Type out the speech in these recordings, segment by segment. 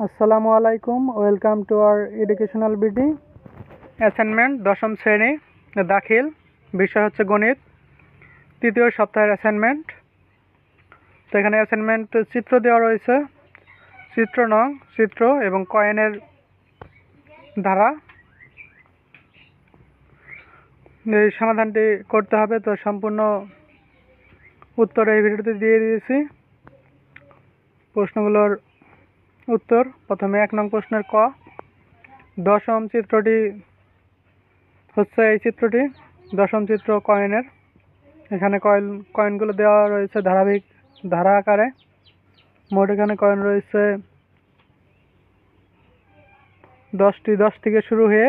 আসসালামু আলাইকুম welcome to our educational BD assignment দশম শ্রেণী দাখিল বিষয় হচ্ছে গণিত তৃতীয় সপ্তাহের অ্যাসাইনমেন্ট তো এখানে অ্যাসাইনমেন্ট চিত্র দেওয়া রয়েছে চিত্র নং চিত্র এবং কয়েনের ধারা এই সমাধানটি করতে হবে তো সম্পূর্ণ উত্তর এই ভিডিওতে দিয়ে দিয়েছি প্রশ্নগুলোর উত্তর প্রথমে এক নং প্রশ্নের ক দশম চিত্রটি হচ্ছে এই চিত্রটি দশম চিত্র কয়েনের এখানে কয়েন কয়েনগুলো দেওয়া রয়েছে ধারাবাহিক ধারা আকারে মোট এখানে কয়েন রয়েছে দশটি দশ থেকে শুরু হয়ে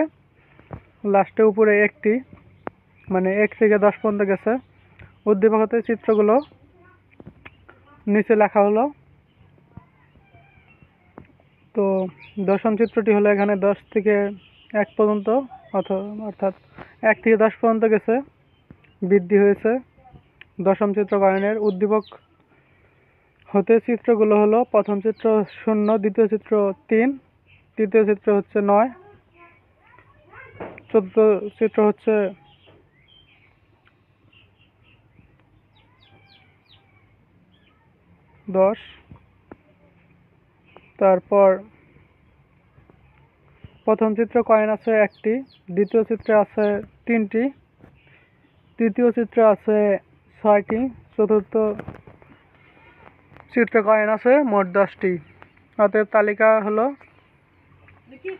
লাস্টে উপরে একটি মানে এক থেকে দশ পর্যন্ত গেছে উদ্দীপক চিত্রগুলো নিচে লেখা হলো তো দশম চিত্রটি হলো এখানে দশ থেকে এক পর্যন্ত অর্থাৎ এক থেকে দশ পর্যন্ত গেছে বৃদ্ধি হয়েছে দশম চিত্র চিত্রকরণের উদ্দীপক হতে চিত্রগুলো হলো প্রথম চিত্র শূন্য দ্বিতীয় চিত্র তিন তৃতীয় চিত্র হচ্ছে নয় চতুর্থ চিত্র হচ্ছে দশ তারপর প্রথম চিত্র কয়েন আছে একটি দ্বিতীয় চিত্রে আছে তিনটি তৃতীয় চিত্র আছে ছয়টি চতুর্থ চিত্র কয়েন আছে মোট দশটি অতএব তালিকা হলো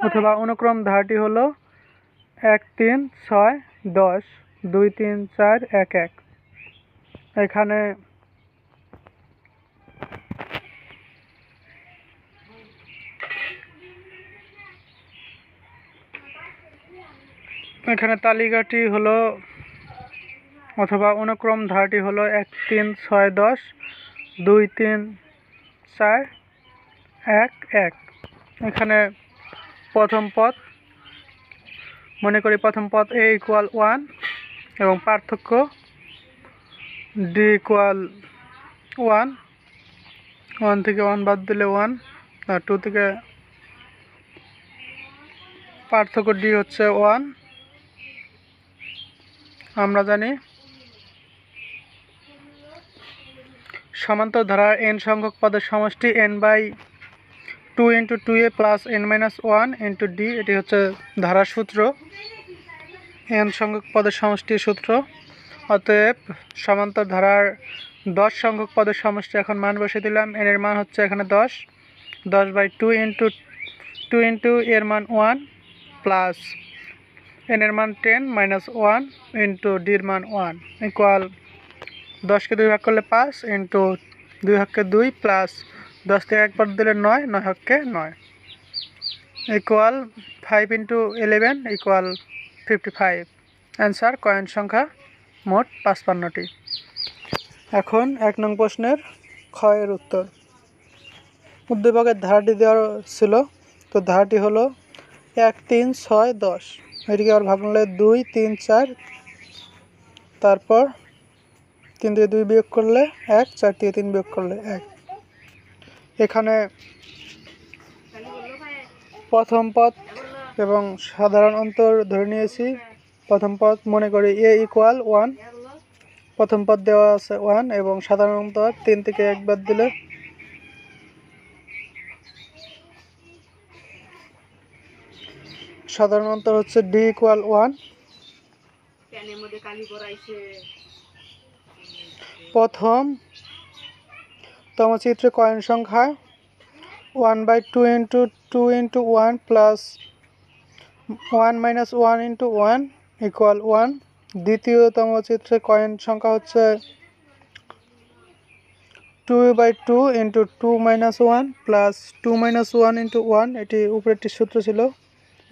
অথবা অনুক্রম ধারটি হলো এক তিন ছয় দশ দুই তিন চার এক এক এখানে এখানে তালিকাটি হলো অথবা অনুক্রম ধারাটি হলো এক তিন ছয় দশ দুই তিন চার এক এক এখানে প্রথম পথ মনে করি প্রথম পথ এ ইকুয়াল ওয়ান এবং পার্থক্য ডি ইকুয়াল ওয়ান ওয়ান থেকে ওয়ান বাদ দিলে ওয়ান আর টু থেকে পার্থক্য ডি হচ্ছে ওয়ান আমরা জানি সমান্তর ধারার এন সংখ্যক পদের সমষ্টি N by two into two A plus N minus one into D এটি হচ্ছে ধারা সূত্র এন সংখ্যক পদের সমষ্টির সূত্র অতএব সমান্তর ধারার দশ সংখ্যক পদের সমষ্টি এখন মান বসে দিলাম এন এর মান হচ্ছে এখানে দশ দশ by two into two into এর মান ওয়ান প্লাস এন এর মান টেন মাইনাস ওয়ান ইন্টু ডির মান ওয়ান ইকুয়াল দশকে দুই ভাগ করলে পাঁচ ইন্টু দুই হককে দুই প্লাস দশ থেকে একবার দিলে নয় নয় হককে নয় equal five into eleven equal fifty five answer coin সংখ্যা মোট পাঁচপান্নটি এখন এক নং প্রশ্নের ক্ষয়ের উত্তর উদ্দীপকের ধারাটি দেওয়া ছিল তো ধারাটি হলো এক তিন ছয় দশ এটিকে আবার ভাগ করলে দুই তিন চার তারপর তিন থেকে দুই বিয়োগ করলে এক চার থেকে তিন বিয়োগ করলে এক এখানে প্রথম পথ এবং সাধারণ অন্তর ধরে নিয়েছি প্রথম পথ মনে করি এ ইকুয়াল ওয়ান প্রথম পথ দেওয়া আছে ওয়ান এবং সাধারণত তিন থেকে একবার দিলে সাধারণত হচ্ছে ডি ইকুয়াল ওয়ান প্রথম তমচিত্রে কয়েন সংখ্যা one by two into two into one plus one minus one into one equal one দ্বিতীয়তম চিত্রে কয়েন সংখ্যা হচ্ছে two by two into two minus one plus two minus one into one এটি উপরে একটি সূত্র ছিল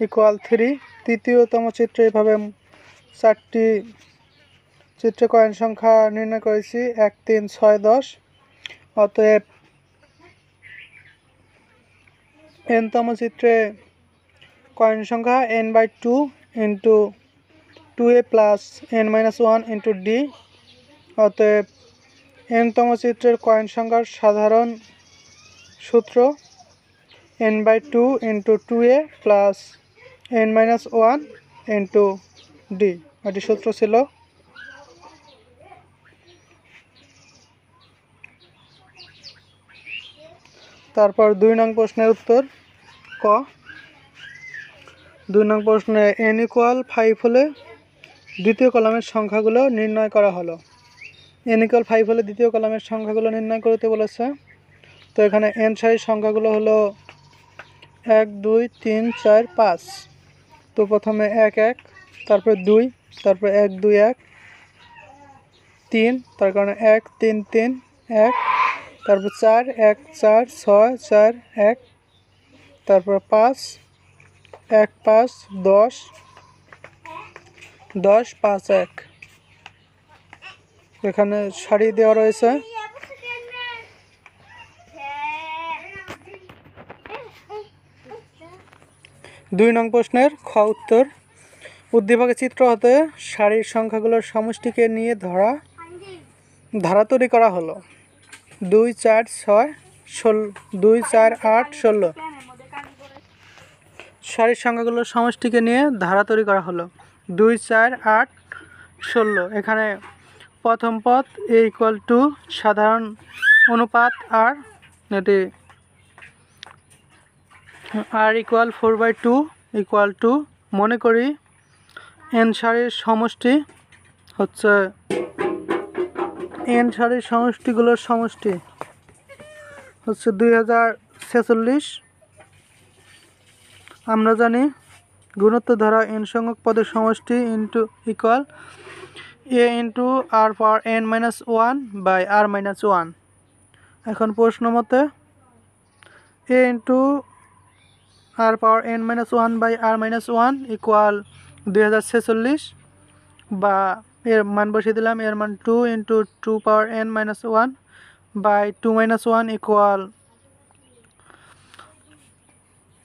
ইকুয়াল থ্রি তৃতীয়তম চিত্র এইভাবে চারটি চিত্রে কয়েন সংখ্যা নির্ণয় করেছি এক তিন ছয় দশ অতএব এনতম চিত্রে কয়েন সংখ্যা N by two into two A plus N minus one into D অতএব এনতম চিত্রের কয়েন সংখ্যার সাধারণ সূত্র N by two into two A plus N minus one N two D এটি সূত্র ছিল তারপর দুই নং প্রশ্নের উত্তর ক দুই নং প্রশ্নে এন ইকুয়াল ফাইভ হলে দ্বিতীয় কলামের সংখ্যাগুলো নির্ণয় করা হলো এন ইকুয়াল ফাইভ হলে দ্বিতীয় কলামের সংখ্যাগুলো নির্ণয় করতে বলেছে তো এখানে এন সাইজ সংখ্যাগুলো হলো এক দুই তিন চার পাঁচ তো প্রথমে এক এক তারপর দুই তারপর এক দুই এক তিন তার কারণে এক তিন তিন এক তারপর চার এক চার ছয় চার এক তারপর পাঁচ এক পাঁচ দশ দশ পাঁচ এক এখানে শাড়ি দেওয়া রয়েছে দুই নং প্রশ্নের খ উত্তর উদ্দীপকের চিত্র হতে শাড়ির সংখ্যাগুলোর সমষ্টিকে নিয়ে ধরা ধারা তৈরি করা হলো দুই চার ছয় ষোলো দুই চার আট ষোলো শাড়ির সংখ্যাগুলোর সমষ্টিকে নিয়ে ধারা তৈরি করা হলো দুই চার আট ষোলো এখানে প্রথম পথ এ ইকুয়াল টু সাধারণ অনুপাত আর এটি R equal four by two equal two মনে করি এন সারির সমষ্টি হচ্ছে এন সারির সমষ্টিগুলোর সমষ্টি হচ্ছে দুই আমরা জানি গুণত্ব ধারা এন সংখ্যক পদের সমষ্টি into equal A into R power N minus one by R minus one এখন প্রশ্ন মতে A into R power N minus one by R minus one equal দুই বা এর মান বসিয়ে দিলাম এর মান two into two power N minus one by two minus one equal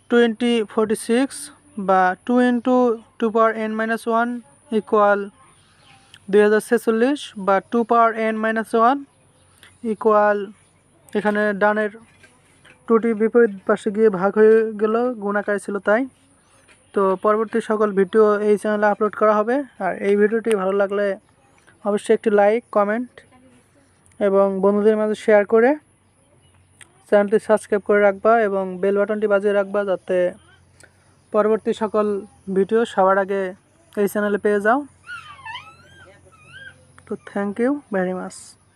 twenty forty six বা two into two power N minus one equal দুই বা two power N minus one equal এখানে ডানের টুটি বিপরীত পাশে গিয়ে ভাগ হয়ে গেল গুণাকার ছিল তাই তো পরবর্তী সকল ভিডিও এই চ্যানেলে আপলোড করা হবে আর এই ভিডিওটি ভালো লাগলে অবশ্যই একটি লাইক কমেন্ট এবং বন্ধুদের মাঝে শেয়ার করে চ্যানেলটি সাবস্ক্রাইব করে রাখবা এবং বেল বাটনটি বাজিয়ে রাখবা যাতে পরবর্তী সকল ভিডিও সবার আগে এই চ্যানেলে পেয়ে যাও তো থ্যাংক ইউ ভেরি মাচ